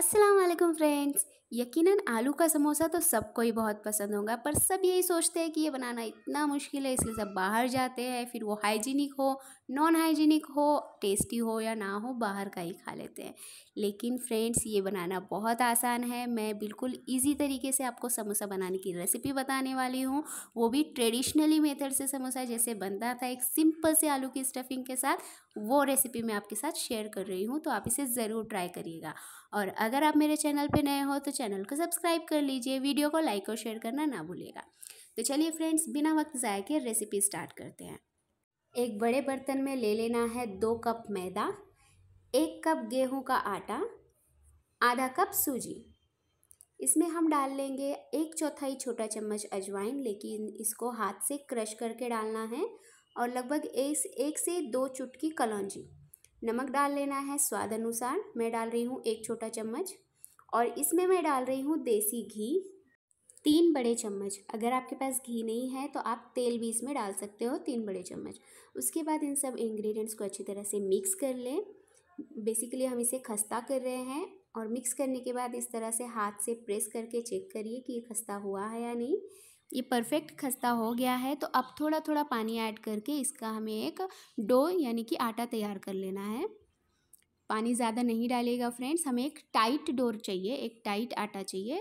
Aslam friends यकीनन आलू का समोसा तो सबको ही बहुत पसंद होगा पर सब यही सोचते हैं कि ये बनाना इतना मुश्किल है इसलिए सब बाहर जाते हैं फिर वो हाइजीनिक हो नॉन हाइजीनिक हो टेस्टी हो या ना हो बाहर का ही खा लेते हैं लेकिन फ्रेंड्स ये बनाना बहुत आसान है मैं बिल्कुल इजी तरीके से आपको समोसा बनाने की रेसिपी बताने वाली हूँ वो भी ट्रेडिशनली मेथड से समोसा जैसे बनता था एक सिंपल से आलू की स्टफिंग के साथ वो रेसिपी मैं आपके साथ शेयर कर रही हूँ तो आप इसे ज़रूर ट्राई करिएगा और अगर आप मेरे चैनल पर नए हो तो चैनल को सब्सक्राइब कर लीजिए वीडियो को लाइक और शेयर करना ना भूलिएगा तो चलिए फ्रेंड्स बिना वक्त ज़ाया के रेसिपी स्टार्ट करते हैं एक बड़े बर्तन में ले लेना है दो कप मैदा एक कप गेहूं का आटा आधा कप सूजी इसमें हम डाल लेंगे एक चौथाई छोटा चम्मच अजवाइन लेकिन इसको हाथ से क्रश करके डालना है और लगभग एक, एक से दो चुटकी कलौजी नमक डाल लेना है स्वाद अनुसार मैं डाल रही हूँ एक छोटा चम्मच और इसमें मैं डाल रही हूँ देसी घी तीन बड़े चम्मच अगर आपके पास घी नहीं है तो आप तेल भी इसमें डाल सकते हो तीन बड़े चम्मच उसके बाद इन सब इंग्रेडिएंट्स को अच्छी तरह से मिक्स कर लें बेसिकली हम इसे खस्ता कर रहे हैं और मिक्स करने के बाद इस तरह से हाथ से प्रेस करके चेक करिए कि ये खस्ता हुआ है या नहीं ये परफेक्ट खस्ता हो गया है तो अब थोड़ा थोड़ा पानी ऐड करके इसका हमें एक डो यानी कि आटा तैयार कर लेना है पानी ज़्यादा नहीं डालेगा फ्रेंड्स हमें एक टाइट डोर चाहिए एक टाइट आटा चाहिए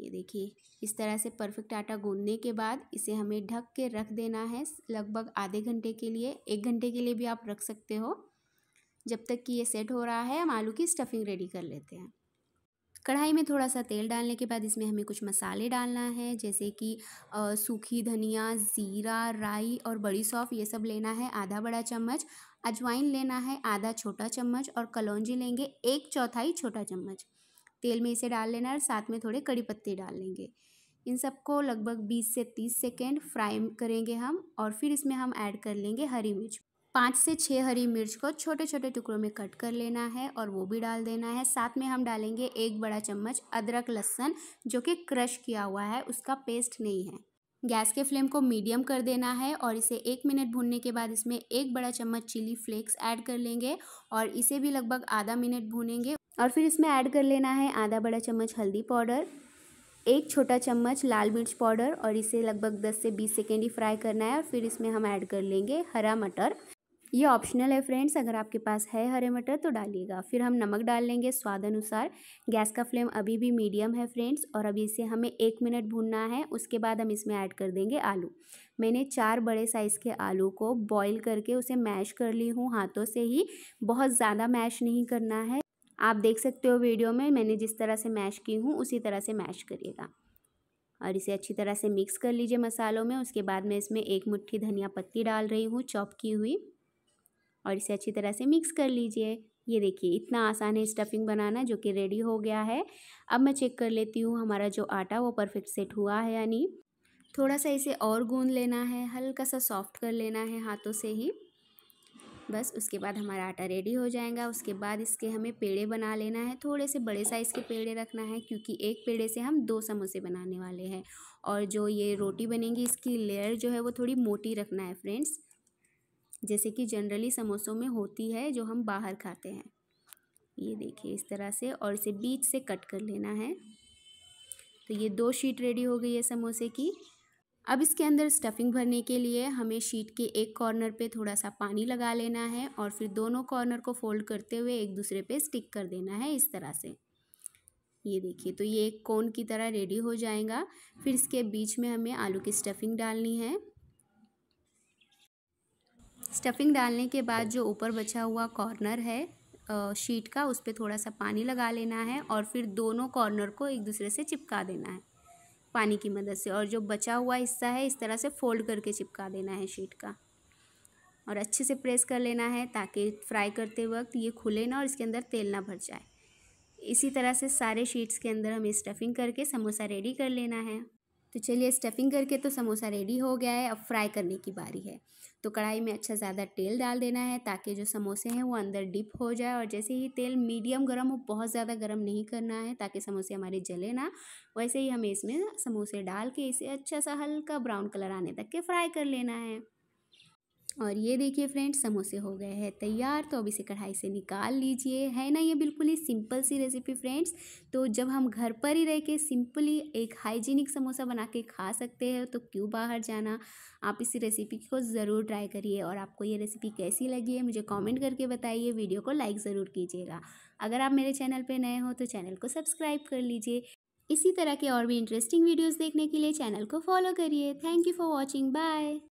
ये देखिए इस तरह से परफेक्ट आटा गूंदने के बाद इसे हमें ढक के रख देना है लगभग आधे घंटे के लिए एक घंटे के लिए भी आप रख सकते हो जब तक कि ये सेट हो रहा है हम आलू की स्टफिंग रेडी कर लेते हैं कढ़ाई में थोड़ा सा तेल डालने के बाद इसमें हमें कुछ मसाले डालना है जैसे कि सूखी धनिया ज़ीरा राई और बड़ी सौफ़ ये सब लेना है आधा बड़ा चम्मच अजवाइन लेना है आधा छोटा चम्मच और कलौंजी लेंगे एक चौथाई छोटा चम्मच तेल में इसे डाल लेना है और साथ में थोड़े कड़ी पत्ते डाल लेंगे इन सबको लगभग बीस से तीस सेकेंड फ्राई करेंगे हम और फिर इसमें हम ऐड कर लेंगे हरी मिर्च पाँच से छः हरी मिर्च को छोटे छोटे टुकड़ों में कट कर लेना है और वो भी डाल देना है साथ में हम डालेंगे एक बड़ा चम्मच अदरक लहसन जो कि क्रश किया हुआ है उसका पेस्ट नहीं है गैस के फ्लेम को मीडियम कर देना है और इसे एक मिनट भूनने के बाद इसमें एक बड़ा चम्मच चिली फ्लेक्स ऐड कर लेंगे और इसे भी लगभग आधा मिनट भूनेंगे और फिर इसमें ऐड कर लेना है आधा बड़ा चम्मच हल्दी पाउडर एक छोटा चम्मच लाल मिर्च पाउडर और इसे लगभग 10 से 20 सेकेंड ही फ्राई करना है और फिर इसमें हम ऐड कर लेंगे हरा मटर ये ऑप्शनल है फ्रेंड्स अगर आपके पास है हरे मटर तो डालिएगा फिर हम नमक डाल लेंगे स्वाद अनुसार गैस का फ्लेम अभी भी मीडियम है फ्रेंड्स और अभी इसे हमें एक मिनट भूनना है उसके बाद हम इसमें ऐड कर देंगे आलू मैंने चार बड़े साइज़ के आलू को बॉईल करके उसे मैश कर ली हूँ हाथों से ही बहुत ज़्यादा मैश नहीं करना है आप देख सकते हो वीडियो में मैंने जिस तरह से मैश की हूँ उसी तरह से मैश करिएगा और इसे अच्छी तरह से मिक्स कर लीजिए मसालों में उसके बाद मैं इसमें एक मुट्ठी धनिया पत्ती डाल रही हूँ चॉप की हुई और इसे अच्छी तरह से मिक्स कर लीजिए ये देखिए इतना आसान है स्टफिंग बनाना जो कि रेडी हो गया है अब मैं चेक कर लेती हूँ हमारा जो आटा वो परफेक्ट सेट हुआ है यानी थोड़ा सा इसे और गूंद लेना है हल्का सा सॉफ्ट कर लेना है हाथों से ही बस उसके बाद हमारा आटा रेडी हो जाएगा उसके बाद इसके हमें पेड़े बना लेना है थोड़े से बड़े साइज़ के पेड़े रखना है क्योंकि एक पेड़े से हम दो समोसे बनाने वाले हैं और जो ये रोटी बनेगी इसकी लेयर जो है वो थोड़ी मोटी रखना है फ्रेंड्स जैसे कि जनरली समोसों में होती है जो हम बाहर खाते हैं ये देखिए इस तरह से और इसे बीच से कट कर लेना है तो ये दो शीट रेडी हो गई है समोसे की अब इसके अंदर स्टफिंग भरने के लिए हमें शीट के एक कॉर्नर पे थोड़ा सा पानी लगा लेना है और फिर दोनों कॉर्नर को फोल्ड करते हुए एक दूसरे पे स्टिक कर देना है इस तरह से ये देखिए तो ये एक कोन की तरह रेडी हो जाएगा फिर इसके बीच में हमें आलू की स्टफिंग डालनी है स्टफिंग डालने के बाद जो ऊपर बचा हुआ कॉर्नर है शीट का उस पर थोड़ा सा पानी लगा लेना है और फिर दोनों कॉर्नर को एक दूसरे से चिपका देना है पानी की मदद से और जो बचा हुआ हिस्सा है इस तरह से फोल्ड करके चिपका देना है शीट का और अच्छे से प्रेस कर लेना है ताकि फ्राई करते वक्त ये खुले ना और इसके अंदर तेल ना भर जाए इसी तरह से सारे शीट्स के अंदर हमें स्टफिंग करके समोसा रेडी कर लेना है तो चलिए स्टफिंग करके तो समोसा रेडी हो गया है अब फ्राई करने की बारी है तो कढ़ाई में अच्छा ज़्यादा तेल डाल देना है ताकि जो समोसे हैं वो अंदर डिप हो जाए और जैसे ही तेल मीडियम गर्म हो बहुत ज़्यादा गर्म नहीं करना है ताकि समोसे हमारे जले ना वैसे ही हमें इसमें समोसे डाल के इसे अच्छा सा हल्का ब्राउन कलर आने तक के फ्राई कर लेना है और ये देखिए फ्रेंड्स समोसे हो गए हैं तैयार तो अब इसे कढ़ाई से निकाल लीजिए है ना ये बिल्कुल ही सिंपल सी रेसिपी फ्रेंड्स तो जब हम घर पर ही रह के सिंपली एक हाइजीनिक समोसा बना के खा सकते हैं तो क्यों बाहर जाना आप इस रेसिपी को ज़रूर ट्राई करिए और आपको ये रेसिपी कैसी लगी है मुझे कॉमेंट करके बताइए वीडियो को लाइक ज़रूर कीजिएगा अगर आप मेरे चैनल पर नए हो तो चैनल को सब्सक्राइब कर लीजिए इसी तरह के और भी इंटरेस्टिंग वीडियोज़ देखने के लिए चैनल को फॉलो करिए thank you for watching bye